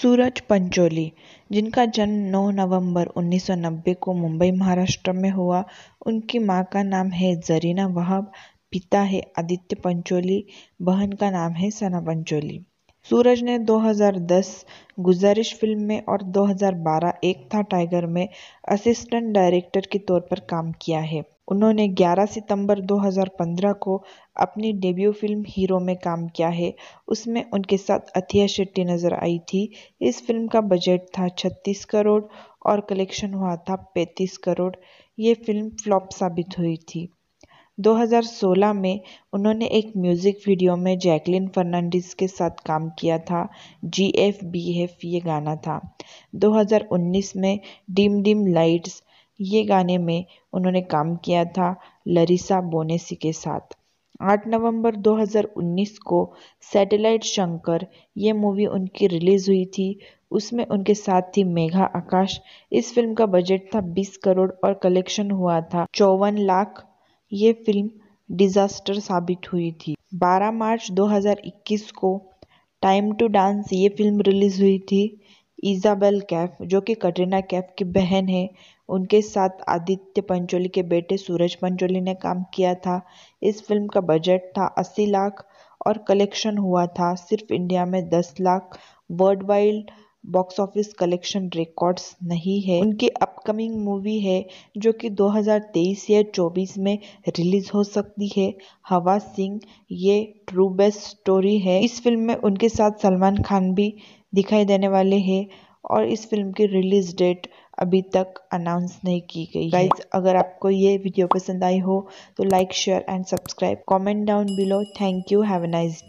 सूरज पंचोली जिनका जन्म 9 नवंबर 1990 को मुंबई महाराष्ट्र में हुआ उनकी मां का नाम है जरीना वहाब पिता है आदित्य पंचोली बहन का नाम है सना पंचोली सूरज ने 2010 गुजारिश फिल्म में और 2012 एक था टाइगर में असिस्टेंट डायरेक्टर के तौर पर काम किया है उन्होंने 11 सितंबर 2015 को अपनी डेब्यू फिल्म हीरो में काम किया है उसमें उनके साथ अथिया शेट्टी नज़र आई थी इस फिल्म का बजट था 36 करोड़ और कलेक्शन हुआ था 35 करोड़ ये फिल्म फ्लॉप साबित हुई थी 2016 में उन्होंने एक म्यूज़िक वीडियो में जैकलिन फर्नांडिस के साथ काम किया था जी एफ बी एफ ये गाना था 2019 में डिम डिम लाइट्स ये गाने में उन्होंने काम किया था लरिसा बोनेसी के साथ 8 नवंबर 2019 को सैटेलाइट शंकर ये मूवी उनकी रिलीज़ हुई थी उसमें उनके साथ थी मेघा आकाश इस फिल्म का बजट था 20 करोड़ और कलेक्शन हुआ था चौवन लाख ये फिल्म डिज़ास्टर साबित हुई थी 12 मार्च 2021 को टाइम टू डांस ये फिल्म रिलीज़ हुई थी इजाबेल कैफ जो कि कटरीना कैफ की बहन है उनके साथ आदित्य पंचोली के बेटे सूरज पंचोली ने काम किया था इस फिल्म का बजट था 80 लाख और कलेक्शन हुआ था सिर्फ इंडिया में 10 lakh world wide box office collection records नहीं है उनकी अपकमिंग मूवी है जो कि 2023 या 24 में रिलीज हो सकती है हवा सिंह ये ट्रू बेस्ट स्टोरी है इस फिल्म में उनके साथ सलमान खान भी दिखाई देने वाले हैं और इस फिल्म की रिलीज डेट अभी तक अनाउंस नहीं की गई गाइज अगर आपको ये वीडियो पसंद आई हो तो like share and subscribe comment down below thank you have a nice day